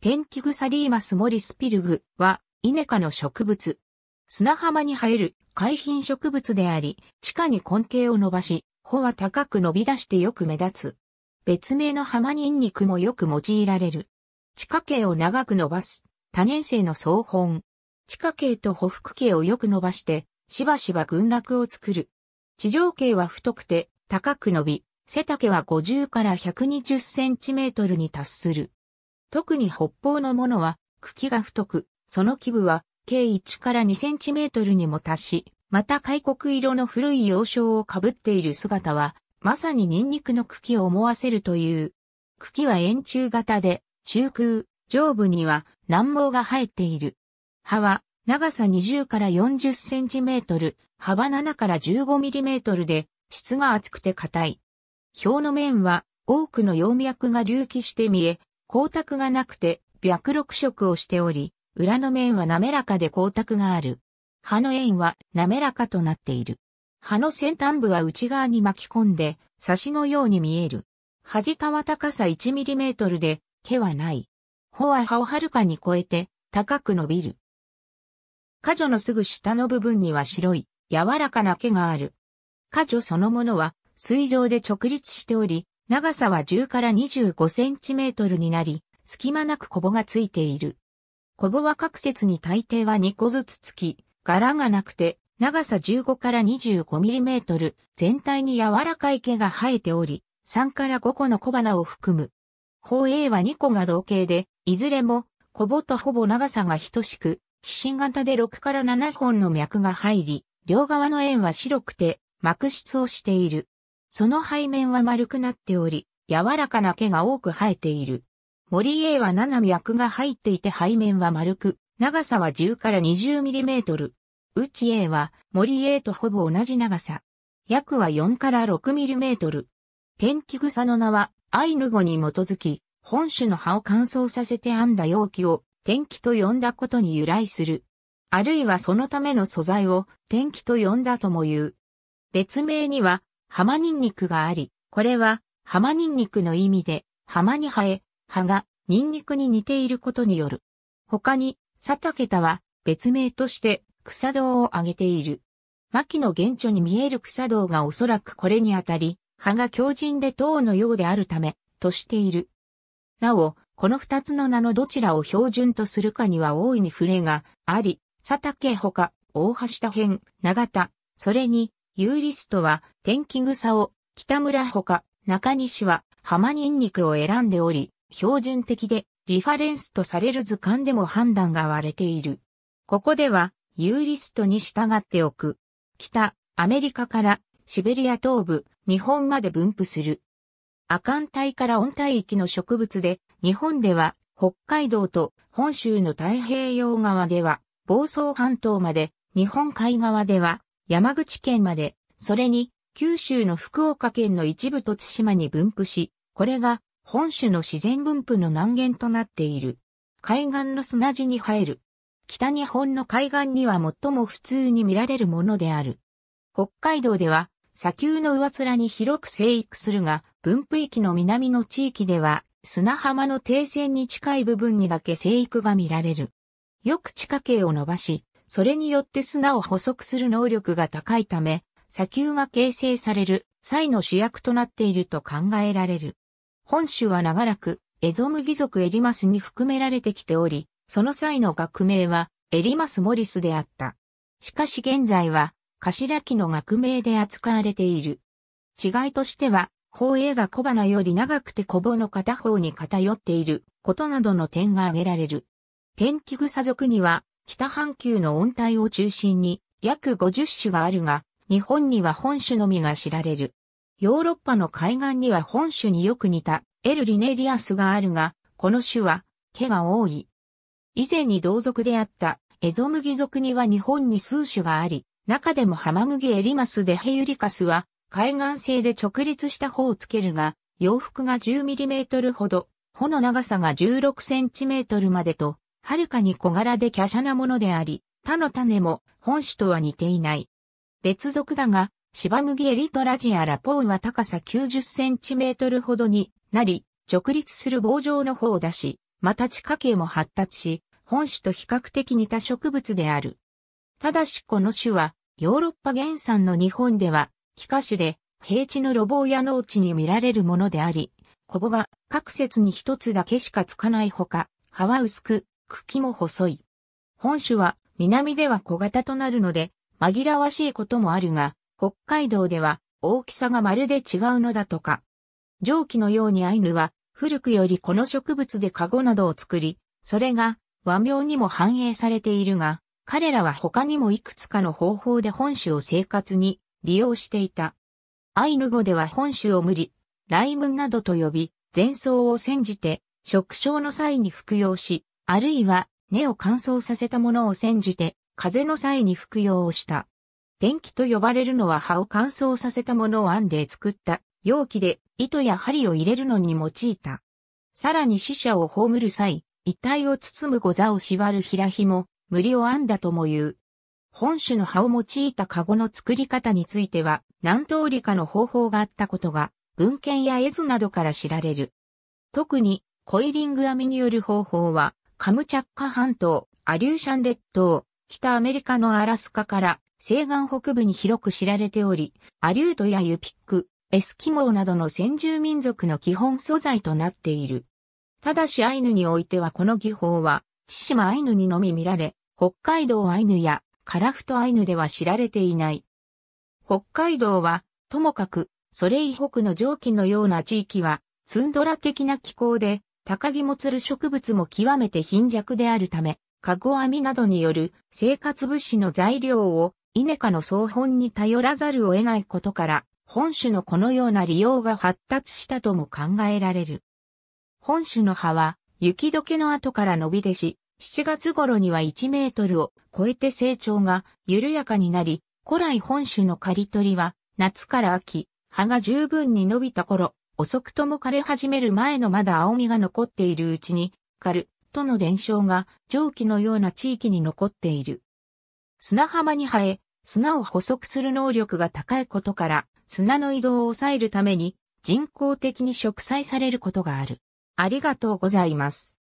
テンキグサリーマスモリスピルグは、イネ科の植物。砂浜に生える海浜植物であり、地下に根茎を伸ばし、穂は高く伸び出してよく目立つ。別名の浜ニンニクもよく用いられる。地下茎を長く伸ばす、多年生の総本。地下茎と穂腹茎をよく伸ばして、しばしば群落を作る。地上茎は太くて、高く伸び、背丈は50から120センチメートルに達する。特に北方のものは茎が太く、その基部は計1から2センチメートルにも達し、また開国色の古い洋章をかぶっている姿は、まさにニンニクの茎を思わせるという。茎は円柱型で、中空、上部には軟毛が生えている。葉は長さ20から40センチメートル、幅7から15ミリメートルで、質が厚くて硬い。表の面は多くの葉脈が隆起して見え、光沢がなくて白緑色をしており、裏の面は滑らかで光沢がある。葉の円は滑らかとなっている。葉の先端部は内側に巻き込んで、刺しのように見える。端皮は高さ1トルで、毛はない。穂は葉をはるかに超えて、高く伸びる。果樹のすぐ下の部分には白い、柔らかな毛がある。果樹そのものは、水上で直立しており、長さは10から25センチメートルになり、隙間なくコボがついている。コボは各節に大抵は2個ずつつき、柄がなくて、長さ15から25ミリメートル、全体に柔らかい毛が生えており、3から5個の小花を含む。方 A は2個が同型で、いずれも、コボとほぼ長さが等しく、皮疹型で6から7本の脈が入り、両側の円は白くて、膜質をしている。その背面は丸くなっており、柔らかな毛が多く生えている。森 A は7脈が入っていて背面は丸く、長さは10から 20mm。ル。内 A は森 A とほぼ同じ長さ。約は4から 6mm。天気草の名はアイヌ語に基づき、本種の葉を乾燥させて編んだ容器を天気と呼んだことに由来する。あるいはそのための素材を天気と呼んだとも言う。別名には浜ニンニクがあり、これは浜ニンニクの意味で、浜に生え、葉がニンニクに似ていることによる。他に、サタケタは別名として草堂を挙げている。牧の原著に見える草堂がおそらくこれにあたり、葉が強靭で塔のようであるため、としている。なお、この二つの名のどちらを標準とするかには大いに触れがあり、佐竹ほか、大橋田辺、長田、それに、ユーリストは、天気草を、北村ほか、中西は、浜ニンニクを選んでおり、標準的で、リファレンスとされる図鑑でも判断が割れている。ここでは、ユーリストに従っておく。北、アメリカから、シベリア東部、日本まで分布する。亜寒帯から温帯域の植物で、日本では、北海道と本州の太平洋側では、房総半島まで、日本海側では、山口県まで、それに九州の福岡県の一部と津島に分布し、これが本州の自然分布の南限となっている。海岸の砂地に生える。北日本の海岸には最も普通に見られるものである。北海道では砂丘の上面に広く生育するが、分布域の南の地域では砂浜の停線に近い部分にだけ生育が見られる。よく地下茎を伸ばし、それによって砂を捕捉する能力が高いため、砂丘が形成される際の主役となっていると考えられる。本州は長らく、エゾムギ族エリマスに含められてきており、その際の学名は、エリマス・モリスであった。しかし現在は、頭木の学名で扱われている。違いとしては、方映が小花より長くて小棒の片方に偏っていることなどの点が挙げられる。天気草族には北半球の温帯を中心に約50種があるが、日本には本種のみが知られる。ヨーロッパの海岸には本種によく似たエル・リネリアスがあるが、この種は毛が多い。以前に同族であったエゾムギ属には日本に数種があり、中でもハマムギエリマスデヘユリカスは海岸性で直立した方をつけるが、洋服が 10mm ほど、穂の長さが 16cm までとはるかに小柄で華奢なものであり、他の種も本種とは似ていない。別属だが、芝麦エリトラジアラポーンは高さ90センチメートルほどになり、直立する棒状の方を出し、また地下茎も発達し、本種と比較的似た植物である。ただしこの種は、ヨーロッパ原産の日本では、気化種で、平地の路傍や農地に見られるものであり、コボが各節に一つだけしかつかないほか、葉は薄く、茎も細い。本種は南では小型となるので、紛らわしいこともあるが、北海道では大きさがまるで違うのだとか。蒸気のようにアイヌは古くよりこの植物でカゴなどを作り、それが和名にも反映されているが、彼らは他にもいくつかの方法で本種を生活に利用していた。アイヌ語では本種を無理、ライムなどと呼び、前奏を煎じて、食傷の際に服用し、あるいは根を乾燥させたものを煎じて、風の際に服用をした。電気と呼ばれるのは葉を乾燥させたものを編んで作った容器で糸や針を入れるのに用いた。さらに死者を葬る際、遺体を包む御座を縛る平紐、無理を編んだとも言う。本種の葉を用いた籠の作り方については何通りかの方法があったことが文献や絵図などから知られる。特にコイリング編みによる方法はカムチャッカ半島、アリューシャン列島、北アメリカのアラスカから西岸北部に広く知られており、アリュートやユピック、エスキモーなどの先住民族の基本素材となっている。ただしアイヌにおいてはこの技法は、千島アイヌにのみ見られ、北海道アイヌやカラフトアイヌでは知られていない。北海道は、ともかく、それ以北の蒸気のような地域は、ツンドラ的な気候で、高木もつる植物も極めて貧弱であるため、カゴ網などによる生活物資の材料をイネ科の総本に頼らざるを得ないことから、本種のこのような利用が発達したとも考えられる。本種の葉は雪解けの後から伸び出し、7月頃には1メートルを超えて成長が緩やかになり、古来本種の刈り取りは夏から秋、葉が十分に伸びた頃、遅くとも枯れ始める前のまだ青みが残っているうちに、枯る、との伝承が蒸気のような地域に残っている。砂浜に生え、砂を捕捉する能力が高いことから、砂の移動を抑えるために人工的に植栽されることがある。ありがとうございます。